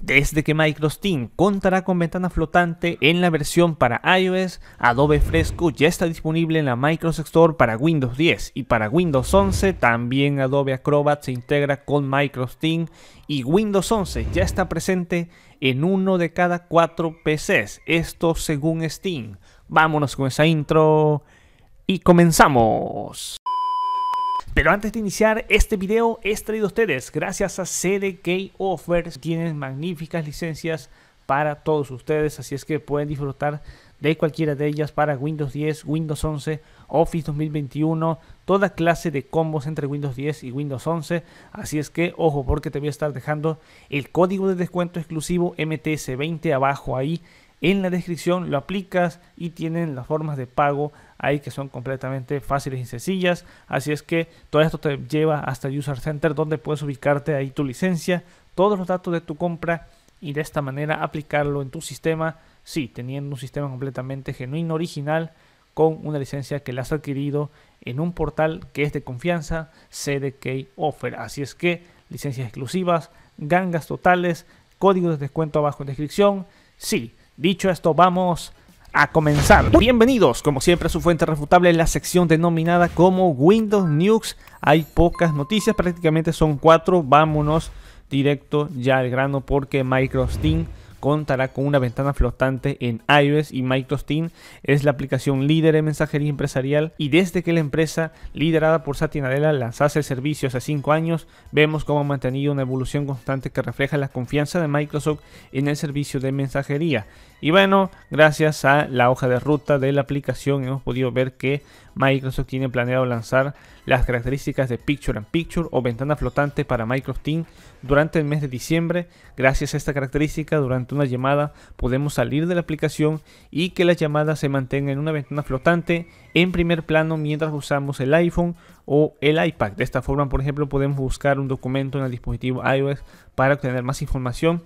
desde que Microsoft Team contará con ventana flotante en la versión para iOS, Adobe Fresco ya está disponible en la Microsoft Store para Windows 10 y para Windows 11 también Adobe Acrobat se integra con Microsoft y Windows 11 ya está presente en uno de cada cuatro PCs, esto según Steam. Vámonos con esa intro y comenzamos. Pero antes de iniciar este video he traído a ustedes gracias a CDK Offers. Tienen magníficas licencias para todos ustedes, así es que pueden disfrutar de cualquiera de ellas para Windows 10, Windows 11, Office 2021, toda clase de combos entre Windows 10 y Windows 11. Así es que ojo porque te voy a estar dejando el código de descuento exclusivo MTS20 abajo ahí en la descripción, lo aplicas y tienen las formas de pago ahí que son completamente fáciles y sencillas. Así es que todo esto te lleva hasta User Center donde puedes ubicarte ahí tu licencia, todos los datos de tu compra y de esta manera aplicarlo en tu sistema. Sí, teniendo un sistema completamente genuino, original, con una licencia que la has adquirido en un portal que es de confianza, CDK Offer. Así es que licencias exclusivas, gangas totales, códigos de descuento abajo en descripción. Sí, Dicho esto, vamos a comenzar. Bienvenidos, como siempre, a su fuente refutable en la sección denominada como Windows News. Hay pocas noticias, prácticamente son cuatro. Vámonos directo ya al grano porque Microsoft Team contará con una ventana flotante en iOS y Microsoft Teams. Es la aplicación líder en mensajería empresarial y desde que la empresa liderada por Satya Nadella lanzase el servicio hace 5 años, vemos cómo ha mantenido una evolución constante que refleja la confianza de Microsoft en el servicio de mensajería. Y bueno, gracias a la hoja de ruta de la aplicación hemos podido ver que Microsoft tiene planeado lanzar las características de Picture and Picture o ventana flotante para Microsoft Teams durante el mes de diciembre. Gracias a esta característica, durante una llamada podemos salir de la aplicación y que la llamada se mantenga en una ventana flotante en primer plano mientras usamos el iPhone o el iPad. De esta forma, por ejemplo, podemos buscar un documento en el dispositivo iOS para obtener más información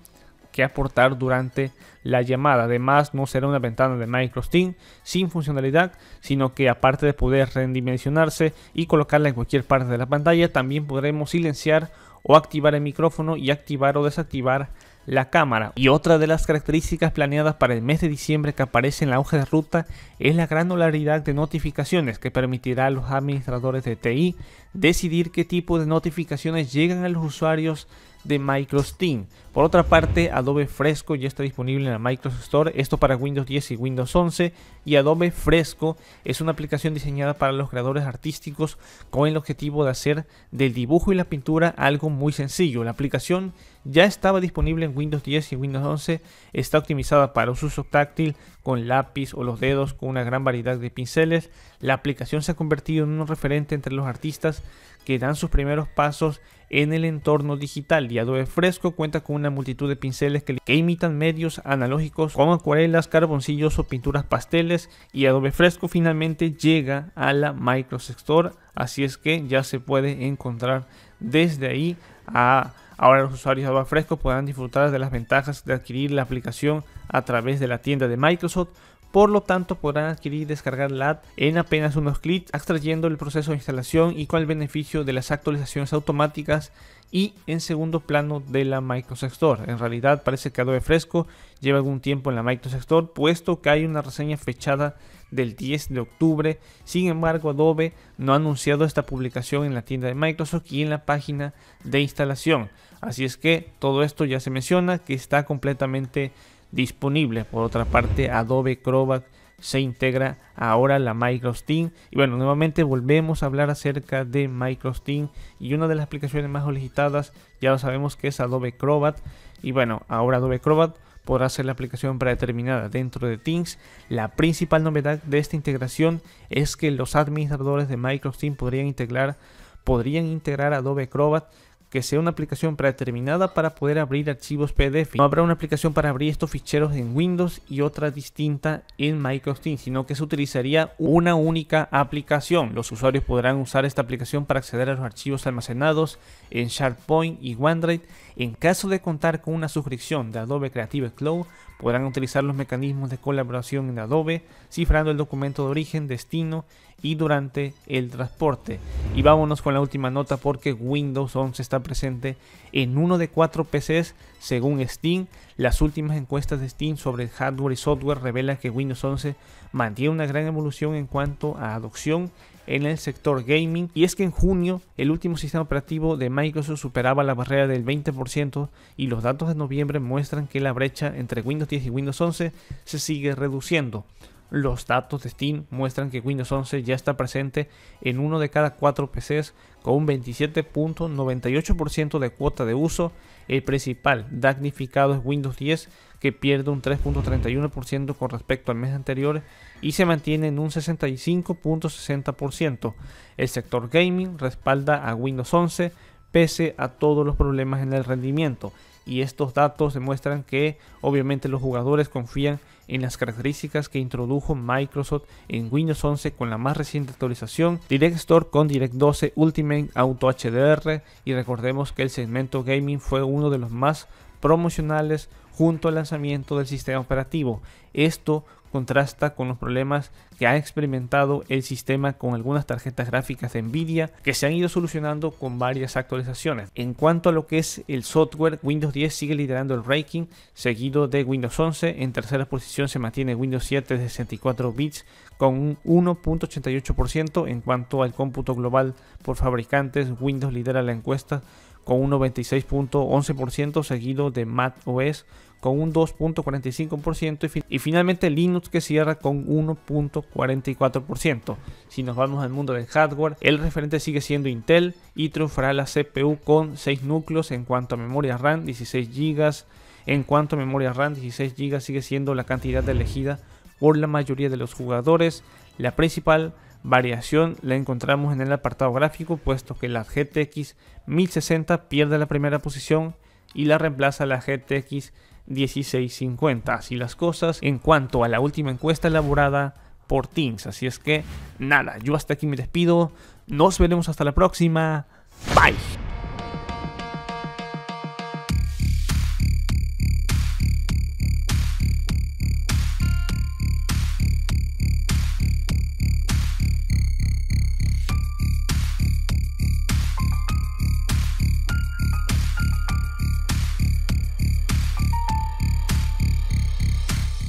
que aportar durante la llamada. Además, no será una ventana de Microsoft Teams sin funcionalidad, sino que aparte de poder redimensionarse y colocarla en cualquier parte de la pantalla, también podremos silenciar o activar el micrófono y activar o desactivar la cámara. Y otra de las características planeadas para el mes de diciembre que aparece en la hoja de ruta es la granularidad de notificaciones que permitirá a los administradores de TI decidir qué tipo de notificaciones llegan a los usuarios de Microsoft Team. Por otra parte, Adobe Fresco ya está disponible en la Microsoft Store, esto para Windows 10 y Windows 11, y Adobe Fresco es una aplicación diseñada para los creadores artísticos con el objetivo de hacer del dibujo y la pintura algo muy sencillo. La aplicación ya estaba disponible en Windows 10 y Windows 11, está optimizada para uso táctil con lápiz o los dedos con una gran variedad de pinceles. La aplicación se ha convertido en un referente entre los artistas que dan sus primeros pasos en el entorno digital y Adobe Fresco cuenta con una multitud de pinceles que, imitan medios analógicos como acuarelas, carboncillos o pinturas pasteles y Adobe Fresco finalmente llega a la Microsoft Store así es que ya se puede encontrar desde ahí a Ahora los usuarios de Adobe Fresco podrán disfrutar de las ventajas de adquirir la aplicación a través de la tienda de Microsoft por lo tanto podrán adquirir y descargar la app en apenas unos clics, extrayendo el proceso de instalación y con el beneficio de las actualizaciones automáticas y en segundo plano de la Microsoft Store. En realidad parece que Adobe Fresco lleva algún tiempo en la Microsoft Store, puesto que hay una reseña fechada del 10 de octubre. Sin embargo, Adobe no ha anunciado esta publicación en la tienda de Microsoft y en la página de instalación. Así es que todo esto ya se menciona que está completamente Disponible Por otra parte, Adobe Crobat se integra ahora la Microsoft Teams Y bueno, nuevamente volvemos a hablar acerca de Microsoft Teams Y una de las aplicaciones más solicitadas, ya lo sabemos que es Adobe Crobat. Y bueno, ahora Adobe Crobat podrá ser la aplicación predeterminada dentro de Teams. La principal novedad de esta integración es que los administradores de Microsoft Teams podrían integrar, podrían integrar Adobe Crobat que sea una aplicación predeterminada para poder abrir archivos PDF. No habrá una aplicación para abrir estos ficheros en Windows y otra distinta en Microsoft Teams, sino que se utilizaría una única aplicación. Los usuarios podrán usar esta aplicación para acceder a los archivos almacenados en SharePoint y OneDrive. En caso de contar con una suscripción de Adobe Creative Cloud, Podrán utilizar los mecanismos de colaboración en Adobe, cifrando el documento de origen, destino y durante el transporte. Y vámonos con la última nota porque Windows 11 está presente en uno de cuatro PCs según Steam. Las últimas encuestas de Steam sobre hardware y software revelan que Windows 11 mantiene una gran evolución en cuanto a adopción en el sector gaming y es que en junio el último sistema operativo de Microsoft superaba la barrera del 20% y los datos de noviembre muestran que la brecha entre Windows 10 y Windows 11 se sigue reduciendo los datos de Steam muestran que Windows 11 ya está presente en uno de cada cuatro PCs con un 27.98% de cuota de uso. El principal damnificado es Windows 10 que pierde un 3.31% con respecto al mes anterior y se mantiene en un 65.60%. El sector gaming respalda a Windows 11 pese a todos los problemas en el rendimiento y estos datos demuestran que obviamente los jugadores confían en las características que introdujo Microsoft en Windows 11 con la más reciente actualización, Direct Store con Direct 12 Ultimate Auto HDR y recordemos que el segmento gaming fue uno de los más promocionales junto al lanzamiento del sistema operativo. Esto contrasta con los problemas que ha experimentado el sistema con algunas tarjetas gráficas de Nvidia que se han ido solucionando con varias actualizaciones. En cuanto a lo que es el software, Windows 10 sigue liderando el ranking, seguido de Windows 11. En tercera posición se mantiene Windows 7 de 64 bits con un 1.88%. En cuanto al cómputo global por fabricantes, Windows lidera la encuesta con un 96.11%, seguido de OS con un 2.45% y, y, finalmente Linux que cierra con 1.44%. Si nos vamos al mundo del hardware, el referente sigue siendo Intel y triunfará la CPU con 6 núcleos en cuanto a memoria RAM, 16 GB. En cuanto a memoria RAM, 16 GB sigue siendo la cantidad elegida por la mayoría de los jugadores. La principal variación la encontramos en el apartado gráfico, puesto que la GTX 1060 pierde la primera posición y la reemplaza la GTX 1650. Así las cosas en cuanto a la última encuesta elaborada por Teams. Así es que nada, yo hasta aquí me despido. Nos veremos hasta la próxima. Bye.